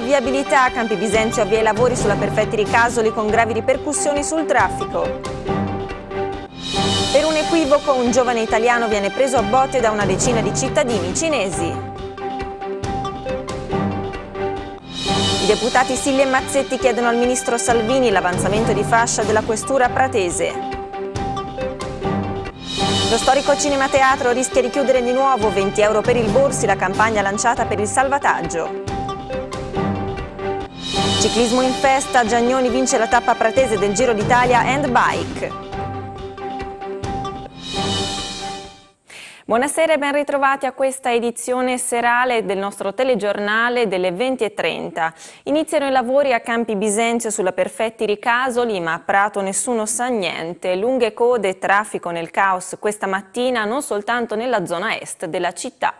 la viabilità, a Campi Bisenzio avvia i lavori sulla Perfetti di Casoli con gravi ripercussioni sul traffico. Per un equivoco un giovane italiano viene preso a botte da una decina di cittadini cinesi. I deputati Silli e Mazzetti chiedono al ministro Salvini l'avanzamento di fascia della questura pratese. Lo storico Cinema Teatro rischia di chiudere di nuovo 20 euro per il Borsi, la campagna lanciata per il salvataggio. Ciclismo in festa, Giagnoni vince la tappa pratese del Giro d'Italia and Bike. Buonasera e ben ritrovati a questa edizione serale del nostro telegiornale delle 20.30. Iniziano i lavori a Campi Bisenzio sulla Perfetti Ricasoli, ma a Prato nessuno sa niente. Lunghe code e traffico nel caos questa mattina non soltanto nella zona est della città.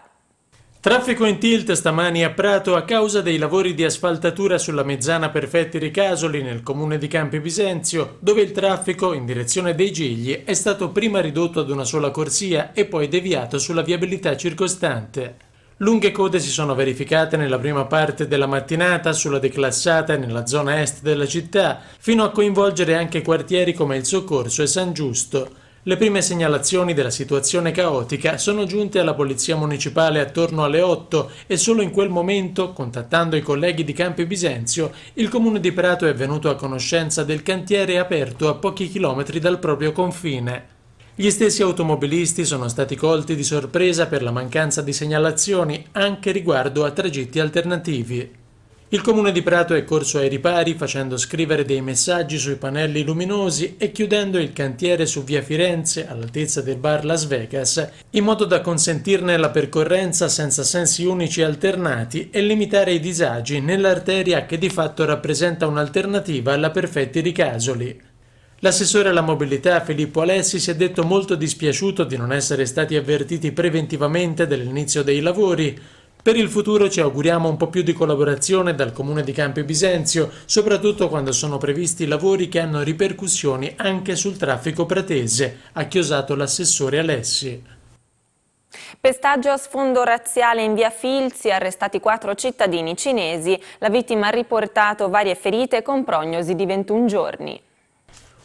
Traffico in tilt stamani a Prato a causa dei lavori di asfaltatura sulla mezzana Perfetti Ricasoli nel comune di Campi Bisenzio, dove il traffico in direzione dei Gigli è stato prima ridotto ad una sola corsia e poi deviato sulla viabilità circostante. Lunghe code si sono verificate nella prima parte della mattinata sulla declassata e nella zona est della città, fino a coinvolgere anche quartieri come il Soccorso e San Giusto. Le prime segnalazioni della situazione caotica sono giunte alla Polizia Municipale attorno alle 8 e solo in quel momento, contattando i colleghi di Campi Bisenzio, il Comune di Prato è venuto a conoscenza del cantiere aperto a pochi chilometri dal proprio confine. Gli stessi automobilisti sono stati colti di sorpresa per la mancanza di segnalazioni anche riguardo a tragitti alternativi. Il comune di Prato è corso ai ripari facendo scrivere dei messaggi sui pannelli luminosi e chiudendo il cantiere su via Firenze all'altezza del bar Las Vegas in modo da consentirne la percorrenza senza sensi unici alternati e limitare i disagi nell'arteria che di fatto rappresenta un'alternativa alla Perfetti Ricasoli. L'assessore alla mobilità Filippo Alessi si è detto molto dispiaciuto di non essere stati avvertiti preventivamente dell'inizio dei lavori, per il futuro ci auguriamo un po' più di collaborazione dal Comune di Campi Bisenzio, soprattutto quando sono previsti lavori che hanno ripercussioni anche sul traffico pratese, ha chiosato l'assessore Alessi. Pestaggio a sfondo razziale in via Filzi, arrestati quattro cittadini cinesi, la vittima ha riportato varie ferite con prognosi di 21 giorni.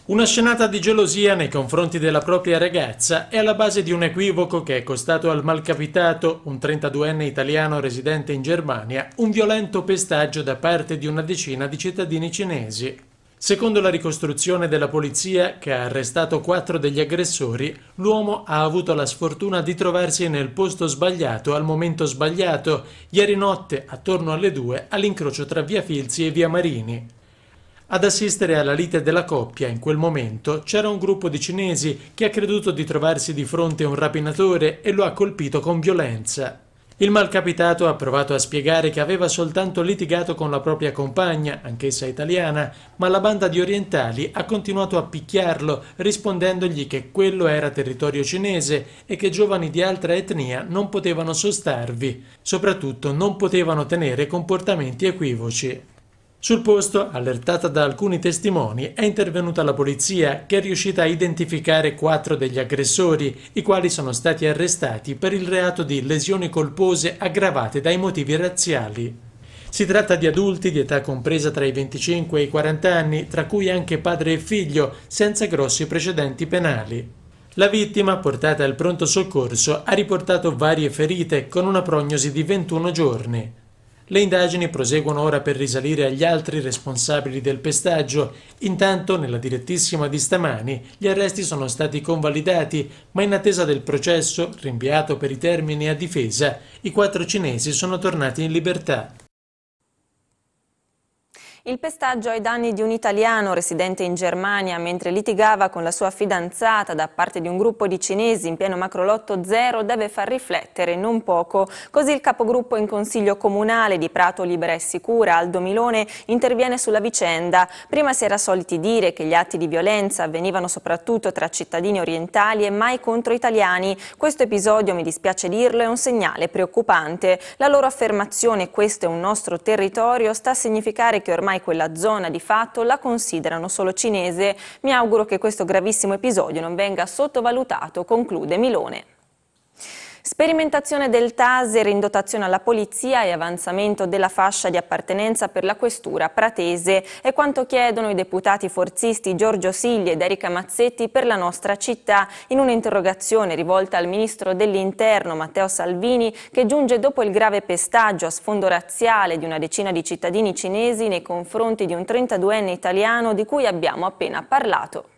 Una scenata di gelosia nei confronti della propria ragazza è alla base di un equivoco che è costato al malcapitato, un 32enne italiano residente in Germania, un violento pestaggio da parte di una decina di cittadini cinesi. Secondo la ricostruzione della polizia, che ha arrestato quattro degli aggressori, l'uomo ha avuto la sfortuna di trovarsi nel posto sbagliato al momento sbagliato, ieri notte, attorno alle due, all'incrocio tra via Filzi e via Marini. Ad assistere alla lite della coppia in quel momento c'era un gruppo di cinesi che ha creduto di trovarsi di fronte a un rapinatore e lo ha colpito con violenza. Il malcapitato ha provato a spiegare che aveva soltanto litigato con la propria compagna, anch'essa italiana, ma la banda di orientali ha continuato a picchiarlo, rispondendogli che quello era territorio cinese e che giovani di altra etnia non potevano sostarvi, soprattutto non potevano tenere comportamenti equivoci. Sul posto, allertata da alcuni testimoni, è intervenuta la polizia che è riuscita a identificare quattro degli aggressori, i quali sono stati arrestati per il reato di lesioni colpose aggravate dai motivi razziali. Si tratta di adulti di età compresa tra i 25 e i 40 anni, tra cui anche padre e figlio, senza grossi precedenti penali. La vittima, portata al pronto soccorso, ha riportato varie ferite con una prognosi di 21 giorni. Le indagini proseguono ora per risalire agli altri responsabili del pestaggio. Intanto, nella direttissima di stamani, gli arresti sono stati convalidati, ma in attesa del processo, rinviato per i termini a difesa, i quattro cinesi sono tornati in libertà. Il pestaggio ai danni di un italiano residente in Germania mentre litigava con la sua fidanzata da parte di un gruppo di cinesi in pieno macrolotto zero deve far riflettere non poco. Così il capogruppo in consiglio comunale di Prato Libera e Sicura, Aldo Milone, interviene sulla vicenda. Prima si era soliti dire che gli atti di violenza avvenivano soprattutto tra cittadini orientali e mai contro italiani. Questo episodio, mi dispiace dirlo, è un segnale preoccupante. La loro affermazione questo è un nostro territorio sta a significare che ormai ormai quella zona di fatto la considerano solo cinese. Mi auguro che questo gravissimo episodio non venga sottovalutato, conclude Milone. Sperimentazione del taser in dotazione alla polizia e avanzamento della fascia di appartenenza per la questura pratese è quanto chiedono i deputati forzisti Giorgio Sigli ed Erika Mazzetti per la nostra città in un'interrogazione rivolta al ministro dell'interno Matteo Salvini che giunge dopo il grave pestaggio a sfondo razziale di una decina di cittadini cinesi nei confronti di un 32enne italiano di cui abbiamo appena parlato.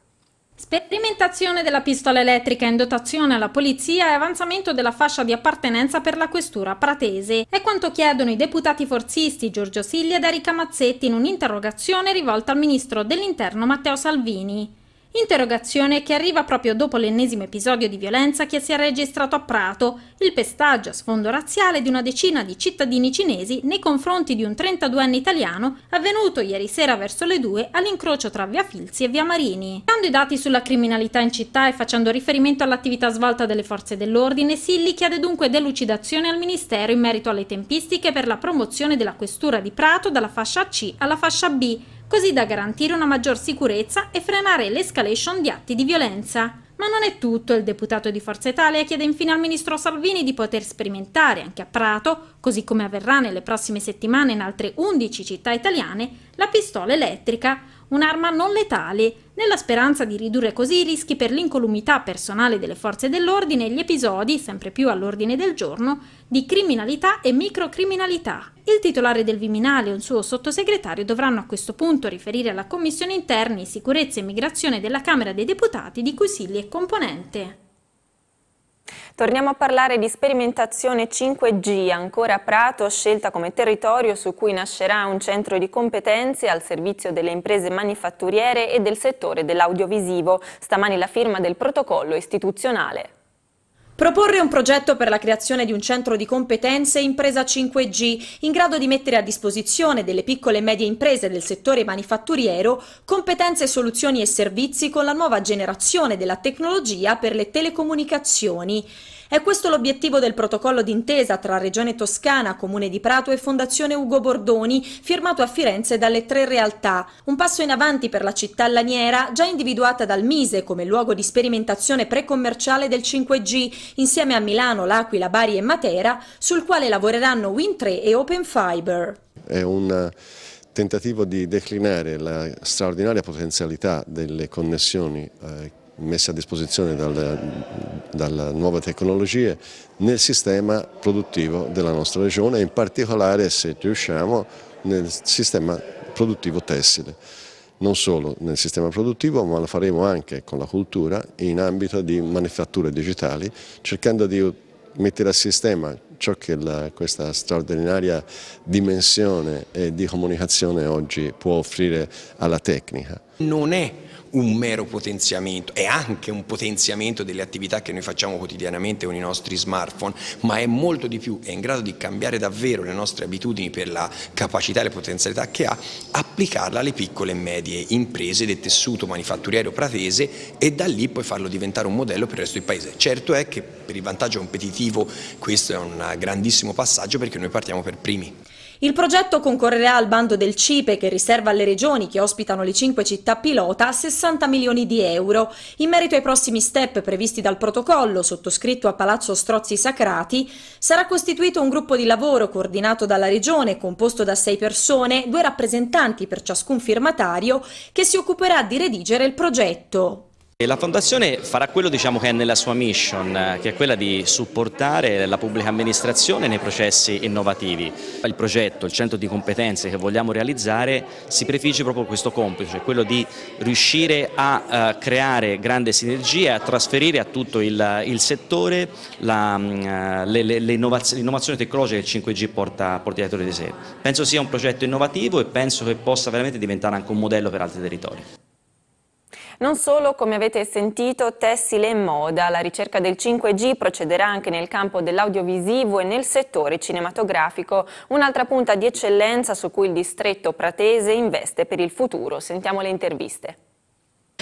Sperimentazione della pistola elettrica in dotazione alla polizia e avanzamento della fascia di appartenenza per la questura pratese. È quanto chiedono i deputati forzisti Giorgio Siglia ed Erika Mazzetti in un'interrogazione rivolta al ministro dell'interno Matteo Salvini. Interrogazione che arriva proprio dopo l'ennesimo episodio di violenza che si è registrato a Prato, il pestaggio a sfondo razziale di una decina di cittadini cinesi nei confronti di un 32enne italiano avvenuto ieri sera verso le 2 all'incrocio tra via Filzi e via Marini. Dando i dati sulla criminalità in città e facendo riferimento all'attività svolta delle forze dell'ordine, Silli chiede dunque delucidazione al Ministero in merito alle tempistiche per la promozione della questura di Prato dalla fascia C alla fascia B così da garantire una maggior sicurezza e frenare l'escalation di atti di violenza. Ma non è tutto, il deputato di Forza Italia chiede infine al ministro Salvini di poter sperimentare anche a Prato, così come avverrà nelle prossime settimane in altre 11 città italiane, la pistola elettrica, un'arma non letale, nella speranza di ridurre così i rischi per l'incolumità personale delle forze dell'ordine e gli episodi, sempre più all'ordine del giorno, di criminalità e microcriminalità. Il titolare del Viminale e un suo sottosegretario dovranno a questo punto riferire alla Commissione Interni, Sicurezza e Migrazione della Camera dei Deputati di cui Silli è componente. Torniamo a parlare di sperimentazione 5G, ancora Prato, scelta come territorio su cui nascerà un centro di competenze al servizio delle imprese manifatturiere e del settore dell'audiovisivo. Stamani la firma del protocollo istituzionale. Proporre un progetto per la creazione di un centro di competenze impresa 5G, in grado di mettere a disposizione delle piccole e medie imprese del settore manifatturiero competenze, soluzioni e servizi con la nuova generazione della tecnologia per le telecomunicazioni. È questo l'obiettivo del protocollo d'intesa tra Regione Toscana, Comune di Prato e Fondazione Ugo Bordoni, firmato a Firenze dalle tre realtà. Un passo in avanti per la città laniera, già individuata dal Mise come luogo di sperimentazione precommerciale del 5G, insieme a Milano, L'Aquila, Bari e Matera, sul quale lavoreranno Win3 e Open Fiber. È un eh, tentativo di declinare la straordinaria potenzialità delle connessioni eh, messe a disposizione dalle, nuove tecnologie nel sistema produttivo della nostra regione e in particolare, se riusciamo, nel sistema produttivo tessile. Non solo nel sistema produttivo ma lo faremo anche con la cultura in ambito di manifatture digitali cercando di mettere a sistema ciò che la, questa straordinaria dimensione di comunicazione oggi può offrire alla tecnica. Non è un mero potenziamento, è anche un potenziamento delle attività che noi facciamo quotidianamente con i nostri smartphone, ma è molto di più, è in grado di cambiare davvero le nostre abitudini per la capacità e le potenzialità che ha, applicarla alle piccole e medie imprese del tessuto manifatturiero pratese e da lì poi farlo diventare un modello per il resto del paese. Certo è che per il vantaggio competitivo questo è un grandissimo passaggio perché noi partiamo per primi. Il progetto concorrerà al bando del CIPE che riserva alle regioni che ospitano le cinque città pilota 60 milioni di euro. In merito ai prossimi step previsti dal protocollo sottoscritto a Palazzo Strozzi Sacrati, sarà costituito un gruppo di lavoro coordinato dalla regione composto da sei persone, due rappresentanti per ciascun firmatario, che si occuperà di redigere il progetto la Fondazione farà quello diciamo, che è nella sua mission, eh, che è quella di supportare la pubblica amministrazione nei processi innovativi. Il progetto, il centro di competenze che vogliamo realizzare si prefigge proprio questo compito, cioè quello di riuscire a eh, creare grande sinergia, e a trasferire a tutto il, il settore l'innovazione mm, eh, tecnologica che il 5G porta, porta dietro di sé. Penso sia un progetto innovativo e penso che possa veramente diventare anche un modello per altri territori. Non solo, come avete sentito, tessile e moda. La ricerca del 5G procederà anche nel campo dell'audiovisivo e nel settore cinematografico, un'altra punta di eccellenza su cui il distretto pratese investe per il futuro. Sentiamo le interviste.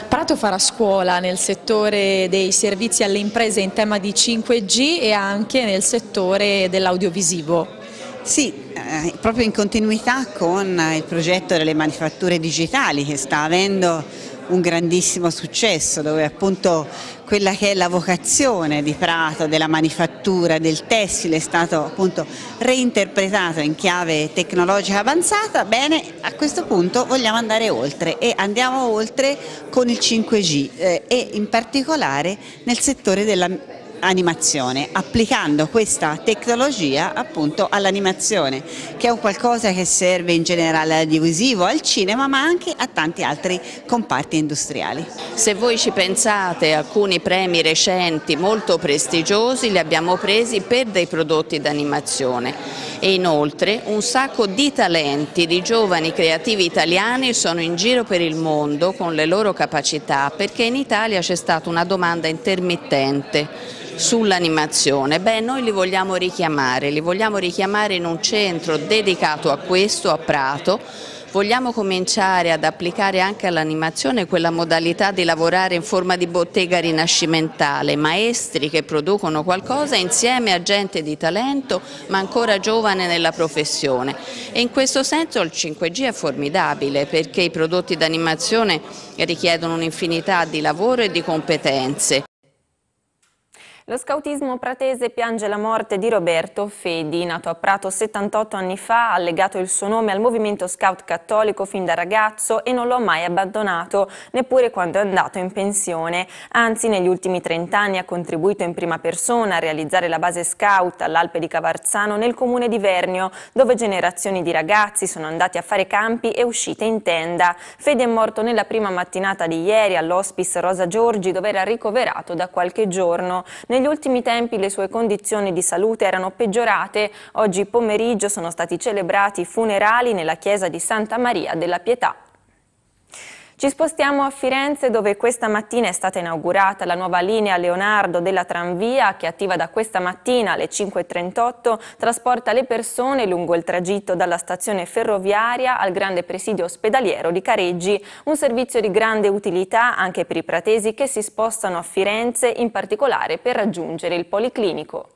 Prato farà scuola nel settore dei servizi alle imprese in tema di 5G e anche nel settore dell'audiovisivo. Sì, eh, proprio in continuità con il progetto delle manifatture digitali che sta avendo un grandissimo successo dove appunto quella che è la vocazione di Prato, della manifattura, del tessile è stato appunto reinterpretato in chiave tecnologica avanzata, bene a questo punto vogliamo andare oltre e andiamo oltre con il 5G eh, e in particolare nel settore della animazione, applicando questa tecnologia appunto all'animazione, che è un qualcosa che serve in generale all'audiovisivo, al cinema, ma anche a tanti altri comparti industriali. Se voi ci pensate, alcuni premi recenti molto prestigiosi li abbiamo presi per dei prodotti d'animazione e inoltre un sacco di talenti di giovani creativi italiani sono in giro per il mondo con le loro capacità perché in Italia c'è stata una domanda intermittente sull'animazione? Beh, noi li vogliamo richiamare, li vogliamo richiamare in un centro dedicato a questo, a Prato, vogliamo cominciare ad applicare anche all'animazione quella modalità di lavorare in forma di bottega rinascimentale, maestri che producono qualcosa insieme a gente di talento ma ancora giovane nella professione e in questo senso il 5G è formidabile perché i prodotti d'animazione richiedono un'infinità di lavoro e di competenze. Lo scautismo pratese piange la morte di Roberto Fedi, nato a Prato 78 anni fa, ha legato il suo nome al movimento scout cattolico fin da ragazzo e non lo ha mai abbandonato, neppure quando è andato in pensione. Anzi, negli ultimi 30 anni ha contribuito in prima persona a realizzare la base scout all'Alpe di Cavarzano nel comune di Vernio, dove generazioni di ragazzi sono andati a fare campi e uscite in tenda. Fedi è morto nella prima mattinata di ieri all'ospice Rosa Giorgi, dove era ricoverato da qualche giorno. Negli ultimi tempi le sue condizioni di salute erano peggiorate. Oggi pomeriggio sono stati celebrati i funerali nella chiesa di Santa Maria della Pietà ci spostiamo a Firenze dove questa mattina è stata inaugurata la nuova linea Leonardo della tranvia che attiva da questa mattina alle 5.38 trasporta le persone lungo il tragitto dalla stazione ferroviaria al grande presidio ospedaliero di Careggi, un servizio di grande utilità anche per i pratesi che si spostano a Firenze in particolare per raggiungere il Policlinico.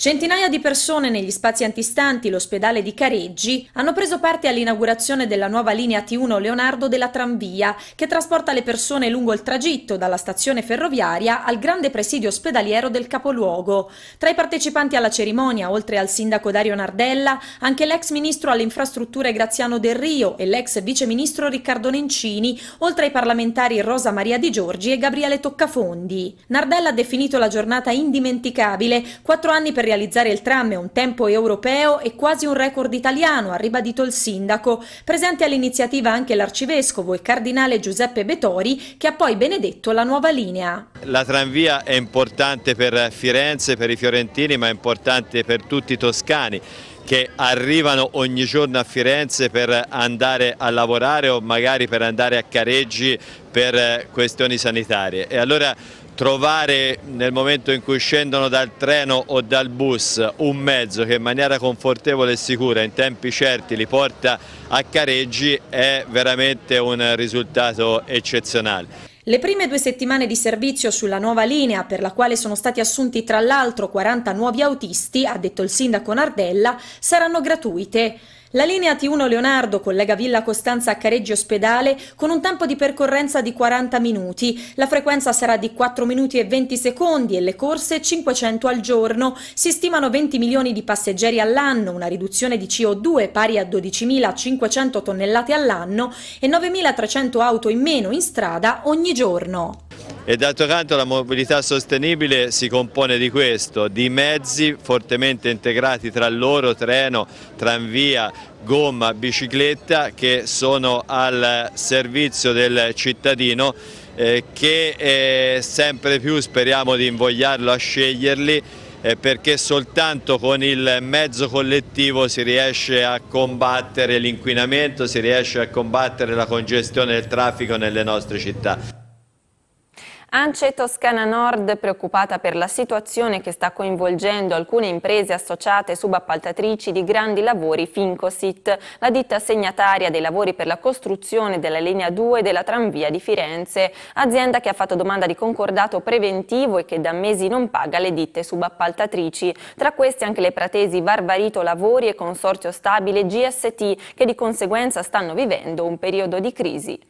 Centinaia di persone negli spazi antistanti l'ospedale di Careggi hanno preso parte all'inaugurazione della nuova linea T1 Leonardo della tramvia che trasporta le persone lungo il tragitto dalla stazione ferroviaria al grande presidio ospedaliero del capoluogo. Tra i partecipanti alla cerimonia, oltre al sindaco Dario Nardella, anche l'ex ministro alle infrastrutture Graziano Del Rio e l'ex viceministro Riccardo Nencini, oltre ai parlamentari Rosa Maria Di Giorgi e Gabriele Toccafondi. Nardella ha definito la giornata indimenticabile, quattro anni per realizzare il tram è un tempo europeo e quasi un record italiano, ha ribadito il sindaco. Presente all'iniziativa anche l'arcivescovo e cardinale Giuseppe Betori, che ha poi benedetto la nuova linea. La tranvia è importante per Firenze, per i fiorentini, ma è importante per tutti i toscani che arrivano ogni giorno a Firenze per andare a lavorare o magari per andare a careggi per eh, questioni sanitarie. E allora trovare nel momento in cui scendono dal treno o dal bus un mezzo che in maniera confortevole e sicura in tempi certi li porta a Careggi è veramente un risultato eccezionale. Le prime due settimane di servizio sulla nuova linea, per la quale sono stati assunti tra l'altro 40 nuovi autisti, ha detto il sindaco Nardella, saranno gratuite. La linea T1 Leonardo collega Villa Costanza a Careggio Ospedale con un tempo di percorrenza di 40 minuti. La frequenza sarà di 4 minuti e 20 secondi e le corse 500 al giorno. Si stimano 20 milioni di passeggeri all'anno, una riduzione di CO2 pari a 12.500 tonnellate all'anno e 9.300 auto in meno in strada ogni giorno. E d'altro canto la mobilità sostenibile si compone di questo, di mezzi fortemente integrati tra loro, treno, tranvia, gomma, bicicletta che sono al servizio del cittadino eh, che eh, sempre più speriamo di invogliarlo a sceglierli eh, perché soltanto con il mezzo collettivo si riesce a combattere l'inquinamento, si riesce a combattere la congestione del traffico nelle nostre città. Ance Toscana Nord, preoccupata per la situazione che sta coinvolgendo alcune imprese associate subappaltatrici di grandi lavori Fincosit, la ditta segnataria dei lavori per la costruzione della linea 2 della tranvia di Firenze, azienda che ha fatto domanda di concordato preventivo e che da mesi non paga le ditte subappaltatrici, tra queste anche le pratesi Barbarito Lavori e Consorzio Stabile GST che di conseguenza stanno vivendo un periodo di crisi.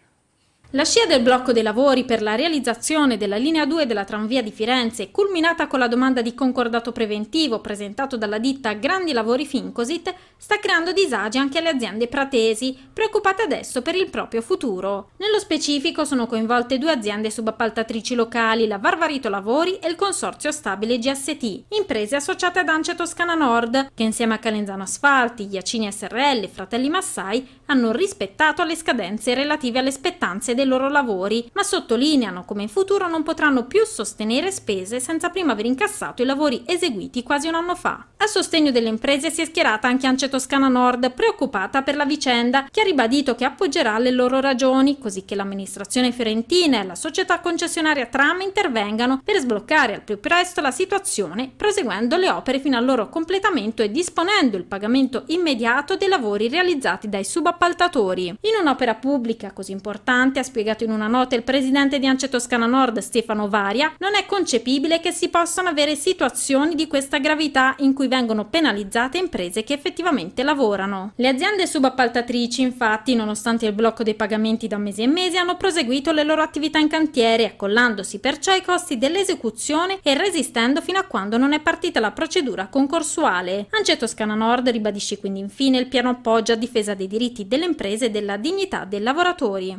La scia del blocco dei lavori per la realizzazione della linea 2 della tranvia di Firenze, culminata con la domanda di concordato preventivo presentato dalla ditta Grandi Lavori Fincosit, sta creando disagi anche alle aziende pratesi, preoccupate adesso per il proprio futuro. Nello specifico sono coinvolte due aziende subappaltatrici locali, la Varvarito Lavori e il Consorzio Stabile GST, imprese associate ad Ance Toscana Nord, che insieme a Calenzano Asfalti, Iacini SRL e Fratelli Massai hanno rispettato le scadenze relative alle spettanze dei loro lavori, ma sottolineano come in futuro non potranno più sostenere spese senza prima aver incassato i lavori eseguiti quasi un anno fa. A sostegno delle imprese si è schierata anche Ance Toscana Nord, preoccupata per la vicenda, che ha ribadito che appoggerà le loro ragioni, così che l'amministrazione fiorentina e la società concessionaria Tram intervengano per sbloccare al più presto la situazione, proseguendo le opere fino al loro completamento e disponendo il pagamento immediato dei lavori realizzati dai subappaltatori. In un'opera pubblica così importante ha spiegato in una nota il presidente di Ance Toscana Nord Stefano Varia, non è concepibile che si possano avere situazioni di questa gravità in cui vengono penalizzate imprese che effettivamente lavorano. Le aziende subappaltatrici, infatti, nonostante il blocco dei pagamenti da mesi e mesi, hanno proseguito le loro attività in cantiere, accollandosi perciò ai costi dell'esecuzione e resistendo fino a quando non è partita la procedura concorsuale. Ance Toscana Nord ribadisce quindi infine il piano appoggio a difesa dei diritti delle imprese e della dignità dei lavoratori.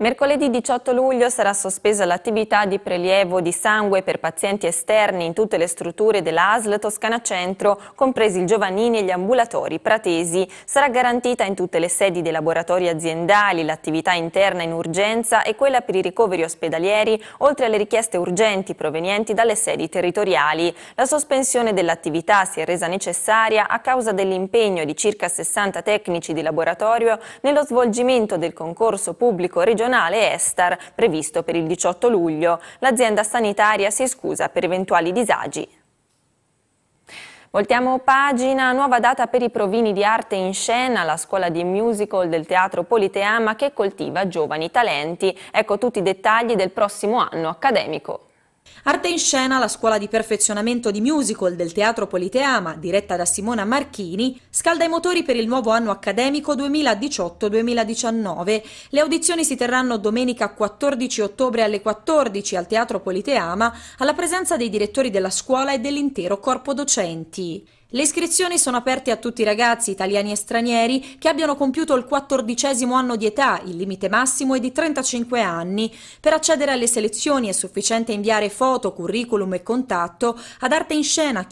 Mercoledì 18 luglio sarà sospesa l'attività di prelievo di sangue per pazienti esterni in tutte le strutture dell'ASL Toscana Centro, compresi il Giovannini e gli ambulatori pratesi. Sarà garantita in tutte le sedi dei laboratori aziendali l'attività interna in urgenza e quella per i ricoveri ospedalieri, oltre alle richieste urgenti provenienti dalle sedi territoriali. La sospensione dell'attività si è resa necessaria a causa dell'impegno di circa 60 tecnici di laboratorio nello svolgimento del concorso pubblico regionale nazionale Estar previsto per il 18 luglio. L'azienda sanitaria si scusa per eventuali disagi Voltiamo pagina, nuova data per i provini di arte in scena, la scuola di musical del Teatro Politeama che coltiva giovani talenti. Ecco tutti i dettagli del prossimo anno accademico. Arte in scena, la scuola di perfezionamento di musical del Teatro Politeama, diretta da Simona Marchini, scalda i motori per il nuovo anno accademico 2018-2019. Le audizioni si terranno domenica 14 ottobre alle 14 al Teatro Politeama, alla presenza dei direttori della scuola e dell'intero corpo docenti. Le iscrizioni sono aperte a tutti i ragazzi, italiani e stranieri, che abbiano compiuto il quattordicesimo anno di età, il limite massimo è di 35 anni. Per accedere alle selezioni è sufficiente inviare foto, curriculum e contatto ad arteinscena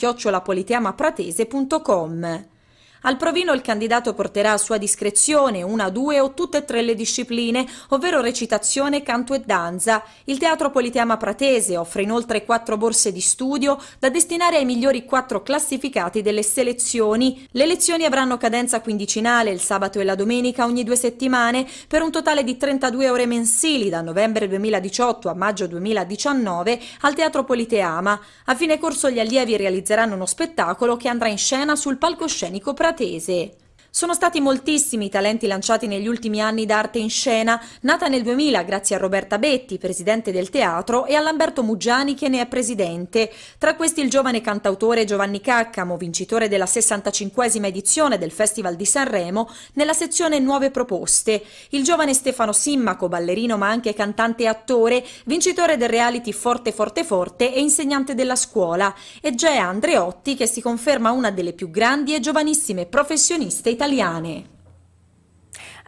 al provino il candidato porterà a sua discrezione una, due o tutte e tre le discipline, ovvero recitazione, canto e danza. Il Teatro Politeama Pratese offre inoltre quattro borse di studio da destinare ai migliori quattro classificati delle selezioni. Le lezioni avranno cadenza quindicinale il sabato e la domenica ogni due settimane per un totale di 32 ore mensili da novembre 2018 a maggio 2019 al Teatro Politeama. A fine corso gli allievi realizzeranno uno spettacolo che andrà in scena sul palcoscenico Pratese Matese sono stati moltissimi i talenti lanciati negli ultimi anni d'arte in scena, nata nel 2000 grazie a Roberta Betti, presidente del teatro, e a Lamberto Muggiani che ne è presidente. Tra questi il giovane cantautore Giovanni Caccamo, vincitore della 65esima edizione del Festival di Sanremo, nella sezione Nuove proposte. Il giovane Stefano Simmaco, ballerino ma anche cantante e attore, vincitore del reality Forte Forte Forte e insegnante della scuola. E Gea Andreotti che si conferma una delle più grandi e giovanissime professioniste italiane italiane.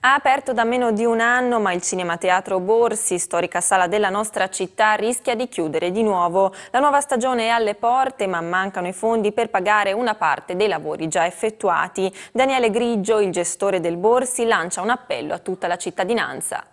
Ha aperto da meno di un anno, ma il Cinema Teatro Borsi, storica sala della nostra città, rischia di chiudere di nuovo. La nuova stagione è alle porte, ma mancano i fondi per pagare una parte dei lavori già effettuati. Daniele Grigio, il gestore del Borsi, lancia un appello a tutta la cittadinanza.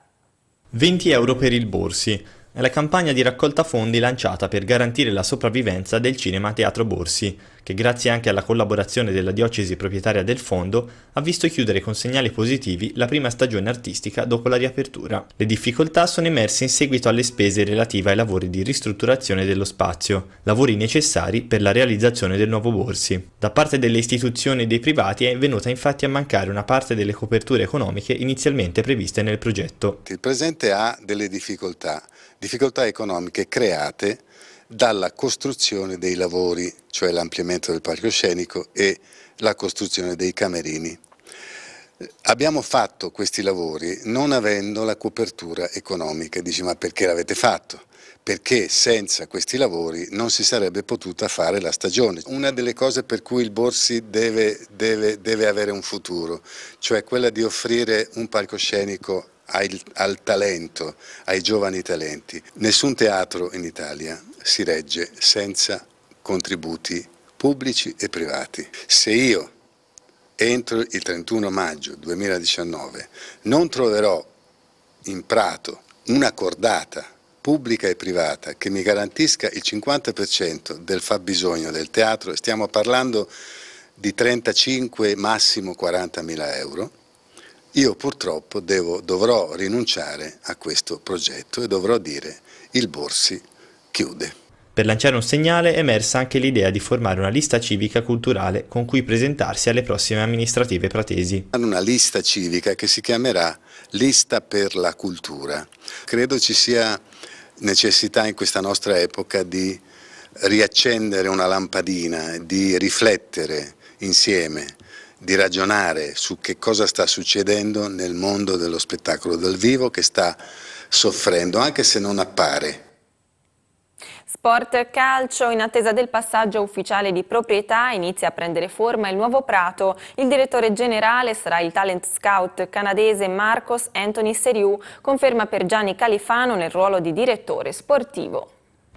20 euro per il Borsi è la campagna di raccolta fondi lanciata per garantire la sopravvivenza del Cinema Teatro Borsi, che grazie anche alla collaborazione della diocesi proprietaria del fondo ha visto chiudere con segnali positivi la prima stagione artistica dopo la riapertura. Le difficoltà sono emerse in seguito alle spese relative ai lavori di ristrutturazione dello spazio, lavori necessari per la realizzazione del nuovo Borsi. Da parte delle istituzioni e dei privati è venuta infatti a mancare una parte delle coperture economiche inizialmente previste nel progetto. Il presente ha delle difficoltà difficoltà economiche create dalla costruzione dei lavori, cioè l'ampliamento del palcoscenico e la costruzione dei camerini. Abbiamo fatto questi lavori non avendo la copertura economica, dici ma perché l'avete fatto? Perché senza questi lavori non si sarebbe potuta fare la stagione. Una delle cose per cui il Borsi deve, deve, deve avere un futuro, cioè quella di offrire un palcoscenico al, al talento, ai giovani talenti. Nessun teatro in Italia si regge senza contributi pubblici e privati. Se io entro il 31 maggio 2019 non troverò in Prato una cordata pubblica e privata che mi garantisca il 50% del fabbisogno del teatro, stiamo parlando di 35 massimo 40 mila euro, io purtroppo devo, dovrò rinunciare a questo progetto e dovrò dire il Borsi chiude. Per lanciare un segnale è emersa anche l'idea di formare una lista civica culturale con cui presentarsi alle prossime amministrative pratesi. Una lista civica che si chiamerà Lista per la Cultura. Credo ci sia necessità in questa nostra epoca di riaccendere una lampadina, di riflettere insieme di ragionare su che cosa sta succedendo nel mondo dello spettacolo dal vivo che sta soffrendo, anche se non appare. Sport calcio, in attesa del passaggio ufficiale di proprietà, inizia a prendere forma il nuovo Prato. Il direttore generale sarà il talent scout canadese Marcos Anthony Seriou, conferma per Gianni Califano nel ruolo di direttore sportivo.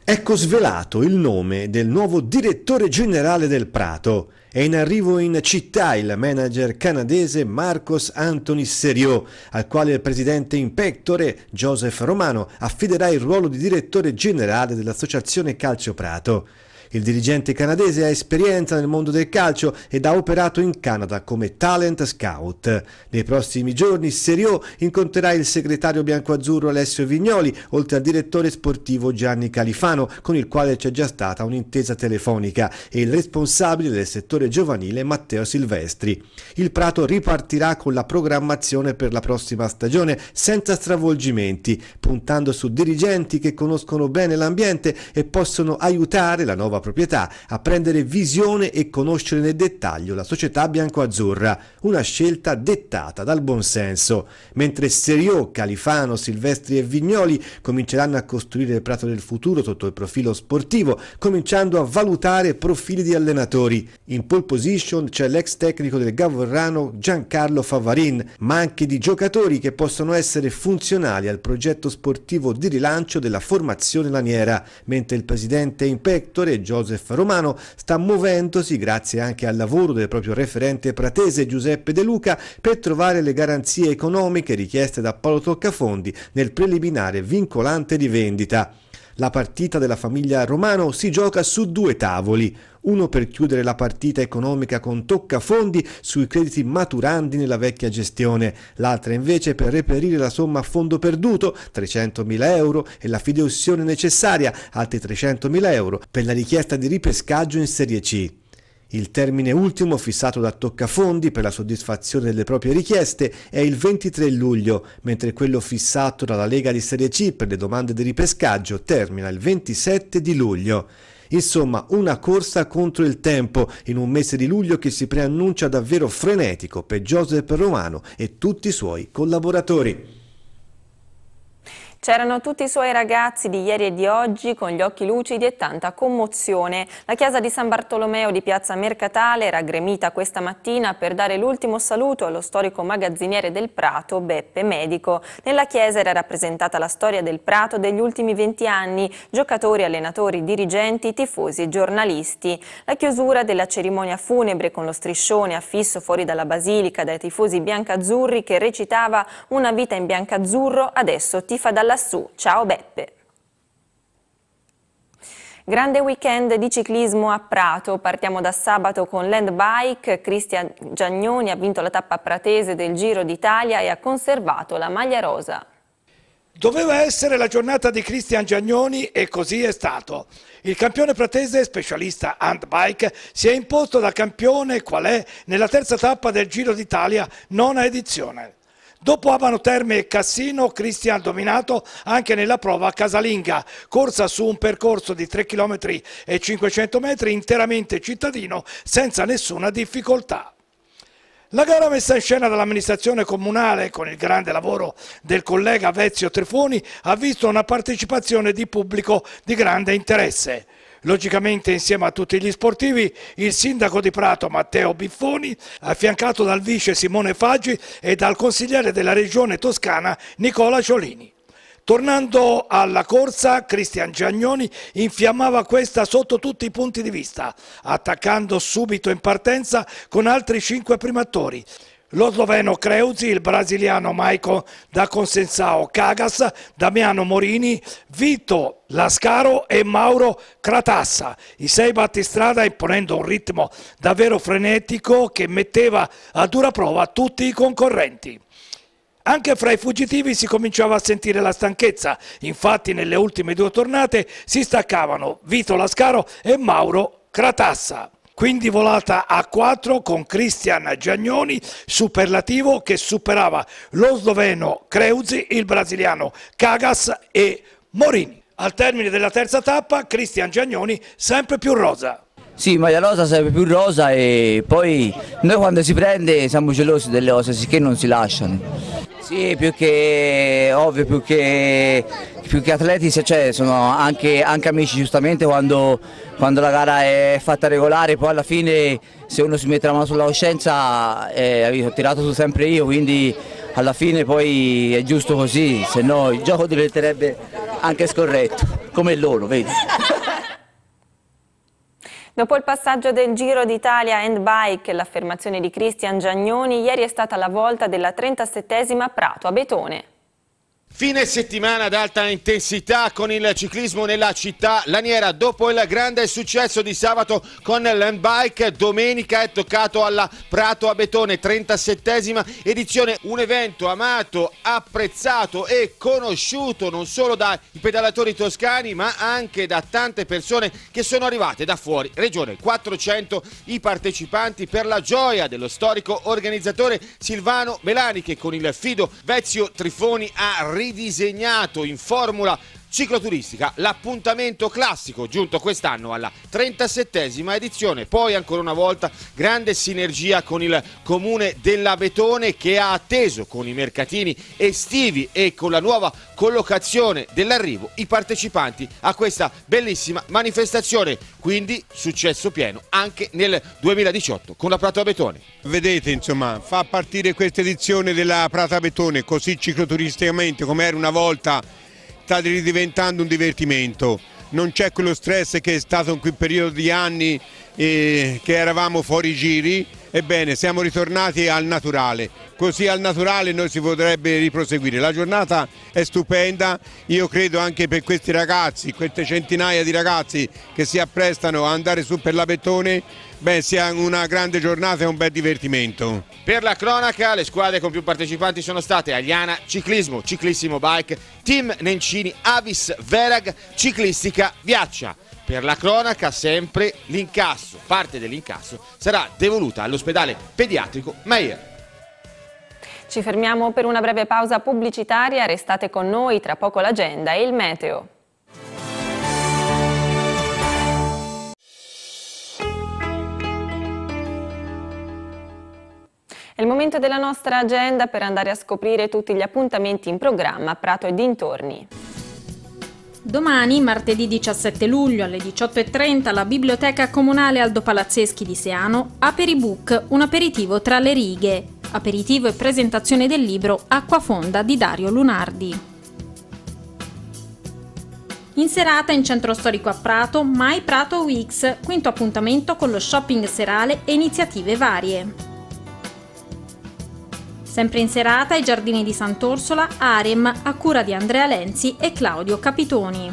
Ecco svelato il nome del nuovo direttore generale del Prato. È in arrivo in città il manager canadese Marcos Anthony Seriot, al quale il presidente in pectore, Joseph Romano, affiderà il ruolo di direttore generale dell'Associazione Calcio Prato. Il dirigente canadese ha esperienza nel mondo del calcio ed ha operato in Canada come talent scout. Nei prossimi giorni Serio incontrerà il segretario biancoazzurro Alessio Vignoli, oltre al direttore sportivo Gianni Califano, con il quale c'è già stata un'intesa telefonica, e il responsabile del settore giovanile Matteo Silvestri. Il Prato ripartirà con la programmazione per la prossima stagione senza stravolgimenti, puntando su dirigenti che conoscono bene l'ambiente e possono aiutare la nuova nuova proprietà, a prendere visione e conoscere nel dettaglio la società bianco-azzurra, una scelta dettata dal buonsenso. Mentre Serio, Califano, Silvestri e Vignoli cominceranno a costruire il prato del futuro sotto il profilo sportivo, cominciando a valutare profili di allenatori. In pole position c'è l'ex tecnico del Gavorrano Giancarlo Favarin, ma anche di giocatori che possono essere funzionali al progetto sportivo di rilancio della formazione laniera, mentre il presidente in pectore Joseph Romano sta muovendosi, grazie anche al lavoro del proprio referente pratese Giuseppe De Luca, per trovare le garanzie economiche richieste da Paolo Toccafondi nel preliminare vincolante di vendita. La partita della famiglia Romano si gioca su due tavoli, uno per chiudere la partita economica con toccafondi sui crediti maturandi nella vecchia gestione, l'altra invece per reperire la somma a fondo perduto, 300.000 euro, e la fideussione necessaria, altri 300.000 euro, per la richiesta di ripescaggio in Serie C. Il termine ultimo fissato da Toccafondi per la soddisfazione delle proprie richieste è il 23 luglio, mentre quello fissato dalla Lega di Serie C per le domande di ripescaggio termina il 27 di luglio. Insomma, una corsa contro il tempo in un mese di luglio che si preannuncia davvero frenetico per Giuseppe Romano e tutti i suoi collaboratori. C'erano tutti i suoi ragazzi di ieri e di oggi con gli occhi lucidi e tanta commozione. La chiesa di San Bartolomeo di Piazza Mercatale era gremita questa mattina per dare l'ultimo saluto allo storico magazziniere del Prato, Beppe Medico. Nella chiesa era rappresentata la storia del Prato degli ultimi 20 anni, giocatori, allenatori, dirigenti, tifosi e giornalisti. La chiusura della cerimonia funebre con lo striscione affisso fuori dalla basilica dai tifosi biancazzurri che recitava una vita in biancazzurro adesso tifa dalla lassù. Ciao Beppe. Grande weekend di ciclismo a Prato, partiamo da sabato con land bike, Cristian Giagnoni ha vinto la tappa pratese del Giro d'Italia e ha conservato la maglia rosa. Doveva essere la giornata di Cristian Giagnoni e così è stato. Il campione pratese, specialista handbike, si è imposto da campione qual è nella terza tappa del Giro d'Italia, nona edizione. Dopo Abano Terme e Cassino, Cristian dominato anche nella prova casalinga, corsa su un percorso di 3 km e 500 metri interamente cittadino senza nessuna difficoltà. La gara messa in scena dall'amministrazione comunale con il grande lavoro del collega Vezio Trifoni ha visto una partecipazione di pubblico di grande interesse. Logicamente insieme a tutti gli sportivi il sindaco di Prato Matteo Biffoni, affiancato dal vice Simone Faggi e dal consigliere della regione toscana Nicola Ciolini. Tornando alla corsa, Cristian Giagnoni infiammava questa sotto tutti i punti di vista, attaccando subito in partenza con altri cinque primatori lo sloveno Creuzi, il brasiliano Maico da Consensao Cagas, Damiano Morini, Vito Lascaro e Mauro Cratassa. I sei battistrada imponendo un ritmo davvero frenetico che metteva a dura prova tutti i concorrenti. Anche fra i fuggitivi si cominciava a sentire la stanchezza, infatti nelle ultime due tornate si staccavano Vito Lascaro e Mauro Cratassa quindi volata a 4 con Cristian Giagnoni, superlativo che superava lo sloveno Creuzi, il brasiliano Cagas e Morini. Al termine della terza tappa Cristian Giagnoni sempre più rosa. Sì, maglia rosa serve più rosa e poi noi quando si prende siamo gelosi delle cose, sicché non si lasciano. Sì, più che ovvio, più che, più che atleti cioè, sono anche, anche, amici giustamente quando, quando, la gara è fatta regolare, poi alla fine se uno si mette la mano sulla coscienza eh, ho tirato su sempre io, quindi alla fine poi è giusto così, se no il gioco diventerebbe anche scorretto, come loro, vedi. Dopo il passaggio del Giro d'Italia and Bike, l'affermazione di Cristian Giagnoni, ieri è stata la volta della 37esima Prato a Betone. Fine settimana ad alta intensità con il ciclismo nella città laniera. Dopo il grande successo di sabato con l'handbike, domenica è toccato alla Prato a Betone, 37 edizione. Un evento amato, apprezzato e conosciuto non solo dai pedalatori toscani, ma anche da tante persone che sono arrivate da fuori regione. 400 i partecipanti per la gioia dello storico organizzatore Silvano Melani, che con il fido Vezio Trifoni ha rinforzato ridisegnato in formula cicloturistica, l'appuntamento classico giunto quest'anno alla 37esima edizione, poi ancora una volta grande sinergia con il comune dell'Abetone che ha atteso con i mercatini estivi e con la nuova collocazione dell'arrivo i partecipanti a questa bellissima manifestazione. Quindi successo pieno anche nel 2018 con la Prata Betone. Vedete insomma, fa partire questa edizione della Prata Betone così cicloturisticamente come era una volta sta ridiventando un divertimento. Non c'è quello stress che è stato in quel periodo di anni eh, che eravamo fuori giri, ebbene siamo ritornati al naturale, così al naturale noi si potrebbe riproseguire. La giornata è stupenda, io credo anche per questi ragazzi, queste centinaia di ragazzi che si apprestano a andare su per la Bettone, beh, sia una grande giornata e un bel divertimento. Per la cronaca le squadre con più partecipanti sono state Agliana Ciclismo, Ciclissimo Bike, Team Nencini, Avis Verag, Ciclistica Viaccia. Per la cronaca sempre l'incasso, parte dell'incasso sarà devoluta all'ospedale pediatrico Maier. Ci fermiamo per una breve pausa pubblicitaria, restate con noi, tra poco l'agenda e il meteo. È il momento della nostra agenda per andare a scoprire tutti gli appuntamenti in programma a Prato e dintorni. Domani, martedì 17 luglio alle 18.30, la Biblioteca Comunale Aldo Palazzeschi di Seano book un aperitivo tra le righe. Aperitivo e presentazione del libro Acqua fonda di Dario Lunardi. In serata in centro storico a Prato, Mai Prato Weeks, quinto appuntamento con lo shopping serale e iniziative varie. Sempre in serata ai giardini di Sant'Orsola, Arem a cura di Andrea Lenzi e Claudio Capitoni.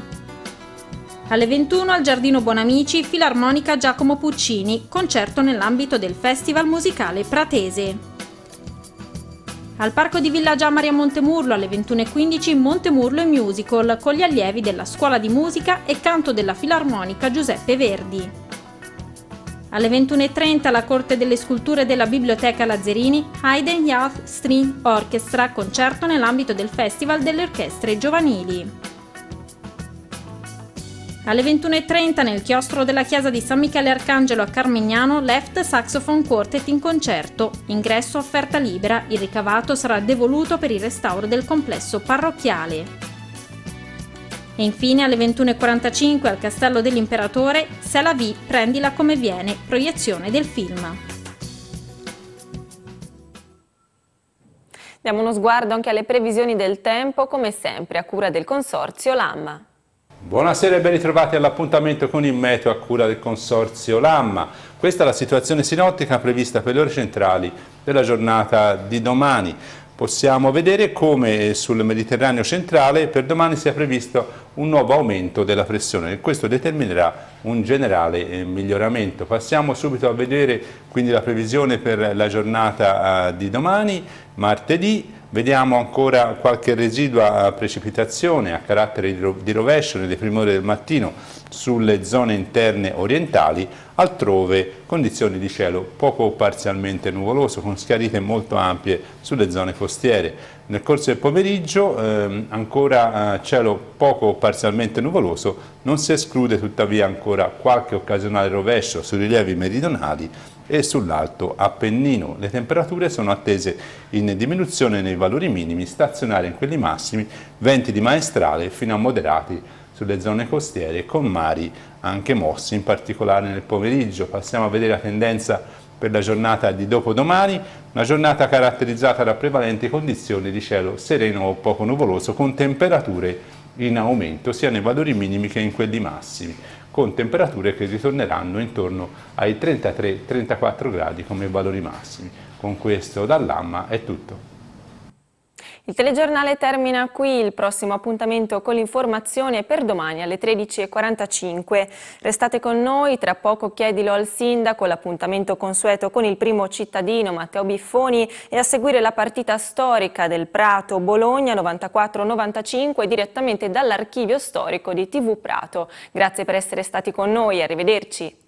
Alle 21 al Giardino Buonamici, Filarmonica Giacomo Puccini, concerto nell'ambito del Festival Musicale Pratese. Al parco di Villa Giamari a Montemurlo alle 21.15 Montemurlo Musical con gli allievi della Scuola di Musica e Canto della Filarmonica Giuseppe Verdi. Alle 21.30 la Corte delle Sculture della Biblioteca Lazzerini, Haydn Youth String Orchestra, concerto nell'ambito del Festival delle Orchestre Giovanili. Alle 21.30 nel chiostro della chiesa di San Michele Arcangelo a Carmignano, Left Saxophone Quartet in concerto. Ingresso offerta libera, il ricavato sarà devoluto per il restauro del complesso parrocchiale. E infine alle 21.45 al Castello dell'Imperatore, Sala V, prendila come viene, proiezione del film. Diamo uno sguardo anche alle previsioni del tempo, come sempre, a cura del Consorzio Lamma. Buonasera e ben ritrovati all'appuntamento con il meteo a cura del Consorzio Lamma. Questa è la situazione sinottica prevista per le ore centrali della giornata di domani possiamo vedere come sul Mediterraneo centrale per domani sia previsto un nuovo aumento della pressione e questo determinerà un generale eh, miglioramento. Passiamo subito a vedere quindi la previsione per la giornata eh, di domani, martedì, Vediamo ancora qualche residua precipitazione a carattere di rovescio nelle prime ore del mattino sulle zone interne orientali, altrove condizioni di cielo poco o parzialmente nuvoloso con schiarite molto ampie sulle zone costiere. Nel corso del pomeriggio ehm, ancora eh, cielo poco o parzialmente nuvoloso, non si esclude tuttavia ancora qualche occasionale rovescio sui rilievi meridionali e sull'Alto Appennino. Le temperature sono attese in diminuzione nei valori minimi, stazionari in quelli massimi, venti di maestrale fino a moderati sulle zone costiere con mari anche mossi, in particolare nel pomeriggio. Passiamo a vedere la tendenza per la giornata di dopodomani, una giornata caratterizzata da prevalenti condizioni di cielo sereno o poco nuvoloso con temperature in aumento sia nei valori minimi che in quelli massimi, con temperature che ritorneranno intorno ai 33-34 gradi come valori massimi. Con questo dall'AMMA è tutto. Il telegiornale termina qui, il prossimo appuntamento con l'informazione per domani alle 13.45. Restate con noi, tra poco chiedilo al sindaco, l'appuntamento consueto con il primo cittadino Matteo Biffoni e a seguire la partita storica del Prato Bologna 94-95 direttamente dall'archivio storico di TV Prato. Grazie per essere stati con noi, arrivederci.